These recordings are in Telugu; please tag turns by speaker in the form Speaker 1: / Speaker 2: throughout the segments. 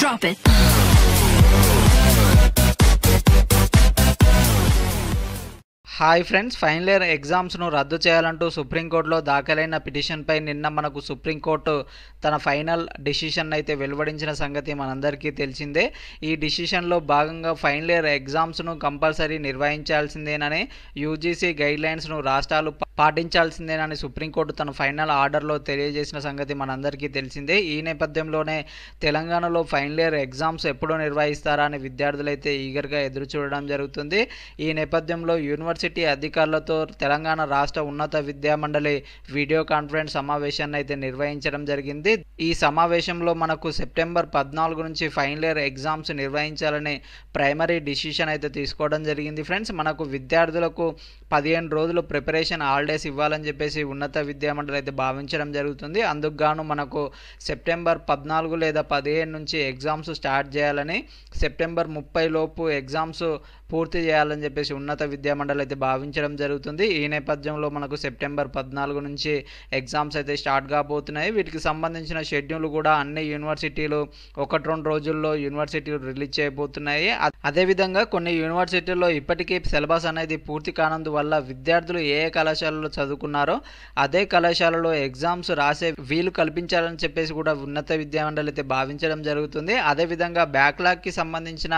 Speaker 1: Drop it. Hi friends final year ఎగ్జామ్స్ను రద్దు చేయాలంటూ సుప్రీంకోర్టులో దాఖలైన పిటిషన్పై నిన్న మనకు సుప్రీంకోర్టు తన ఫైనల్ డిసిషన్ అయితే వెలువడించిన సంగతి మనందరికీ తెలిసిందే ఈ డిసిషన్లో భాగంగా ఫైనల్ ఇయర్ ఎగ్జామ్స్ను కంపల్సరీ నిర్వహించాల్సిందేనని యూజీసీ గైడ్లైన్స్ను రాష్ట్రాలు పాటించాల్సిందేనని సుప్రీంకోర్టు తన ఫైనల్ ఆర్డర్లో తెలియజేసిన సంగతి మనందరికీ తెలిసిందే ఈ నేపథ్యంలోనే తెలంగాణలో ఫైనల్ ఇయర్ ఎగ్జామ్స్ ఎప్పుడు నిర్వహిస్తారా అని విద్యార్థులైతే ఈగర్గా ఎదురు చూడడం జరుగుతుంది ఈ నేపథ్యంలో యూనివర్సిటీ యూనివర్సిటీ అధికారులతో తెలంగాణ రాష్ట్ర ఉన్నత విద్యామండలి వీడియో కాన్ఫరెన్స్ సమావేశాన్ని అయితే నిర్వహించడం జరిగింది ఈ సమావేశంలో మనకు సెప్టెంబర్ పద్నాలుగు నుంచి ఫైనల్ ఇయర్ ఎగ్జామ్స్ నిర్వహించాలని ప్రైమరీ డిసిషన్ అయితే తీసుకోవడం జరిగింది ఫ్రెండ్స్ మనకు విద్యార్థులకు పదిహేను రోజులు ప్రిపరేషన్ హాలిడేస్ ఇవ్వాలని చెప్పేసి ఉన్నత విద్యామండలి అయితే భావించడం జరుగుతుంది అందుకు గాను మనకు సెప్టెంబర్ పద్నాలుగు లేదా పదిహేను నుంచి ఎగ్జామ్స్ స్టార్ట్ చేయాలని సెప్టెంబర్ ముప్పై లోపు ఎగ్జామ్స్ పూర్తి చేయాలని చెప్పేసి ఉన్నత విద్యామండలి అయితే భావించడం జరుగుతుంది ఈ నేపథ్యంలో మనకు సెప్టెంబర్ పద్నాలుగు నుంచి ఎగ్జామ్స్ అయితే స్టార్ట్ కాబోతున్నాయి వీటికి సంబంధించిన షెడ్యూల్ కూడా అన్ని యూనివర్సిటీలు ఒకటి రెండు రోజుల్లో యూనివర్సిటీలు రిలీజ్ చేయబోతున్నాయి అదేవిధంగా కొన్ని యూనివర్సిటీల్లో ఇప్పటికీ సిలబస్ అనేది పూర్తి కానందువల్ల విద్యార్థులు ఏ కళాశాలలో చదువుకున్నారో అదే కళాశాలలో ఎగ్జామ్స్ రాసే వీలు కల్పించాలని చెప్పేసి కూడా ఉన్నత విద్యామండలి అయితే భావించడం జరుగుతుంది అదేవిధంగా బ్యాక్లాగ్కి సంబంధించిన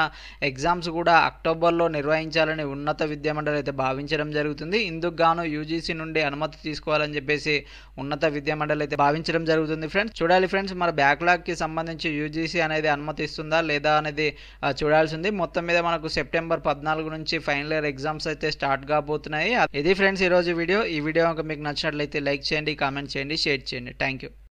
Speaker 1: ఎగ్జామ్స్ కూడా అక్టోబర్లో సెప్టెంబర్లో నిర్వహించాలని ఉన్నత విద్యామండలి అయితే భావించడం జరుగుతుంది ఇందుకు గాను యూజీసీ నుండి అనుమతి తీసుకోవాలని చెప్పేసి ఉన్నత విద్యామండలి అయితే భావించడం జరుగుతుంది ఫ్రెండ్స్ చూడాలి ఫ్రెండ్స్ మన కి సంబంధించి యూజీసీ అనేది అనుమతిస్తుందా లేదా అనేది చూడాల్సింది మొత్తం మీద మనకు సెప్టెంబర్ పద్నాలుగు నుంచి ఫైనల్ ఇయర్ ఎగ్జామ్స్ అయితే స్టార్ట్ కాబోతున్నాయి ఇది ఫ్రెండ్స్ ఈరోజు వీడియో ఈ వీడియో మీకు నచ్చినట్లయితే లైక్ చేయండి కామెంట్ చేయండి షేర్ చేయండి థ్యాంక్ యూ